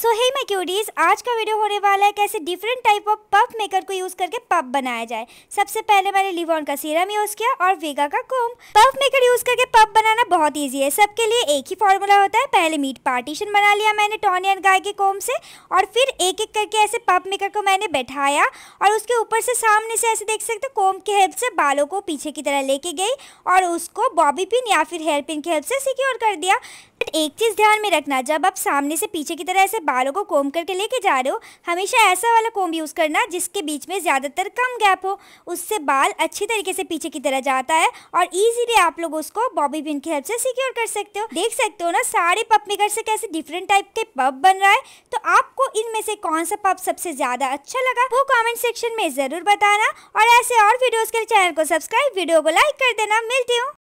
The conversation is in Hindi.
सो हे मैं क्यूटीज़ आज का वीडियो होने वाला है कैसे different type of puff maker को यूज़ करके पफ बनाया जाए सबसे पहले मैंने लिवॉन का सीरम यूज़ किया और वेगा का कोम पफ मेकर यूज़ करके पफ बनाना बहुत ईजी है सबके लिए एक ही फॉर्मूला होता है पहले मीट पार्टीशन बना लिया मैंने टॉनी एंड गाय के कोम से और फिर एक एक करके ऐसे पफ मेकर को मैंने बैठाया और उसके ऊपर से सामने से ऐसे देख सकते कोम के हेल्प से बालों को पीछे की तरह लेके गई और उसको बॉबी पिन या फिर हेयर पिन की हेल्प से सिक्योर कर दिया बट एक चीज़ ध्यान में रखना जब आप सामने से पीछे की तरह ऐसे बालों को कोम करके लेके जा रहे हो हमेशा ऐसा वाला कोम यूज़ करना जिसके बीच में ज़्यादातर कम गैप हो उससे बाल अच्छी तरीके से पीछे की तरह जाता है और इजीली आप लोग उसको बॉबी पिन की हेल्प से सिक्योर कर सकते हो देख सकते हो ना सारे पप मेकर से कैसे डिफरेंट टाइप के पब बन रहा है तो आपको इनमें से कौन सा पब सबसे ज़्यादा अच्छा लगा वो कॉमेंट सेक्शन में ज़रूर बताना और ऐसे और वीडियो के चैनल को सब्सक्राइब वीडियो को लाइक कर देना मिलती हूँ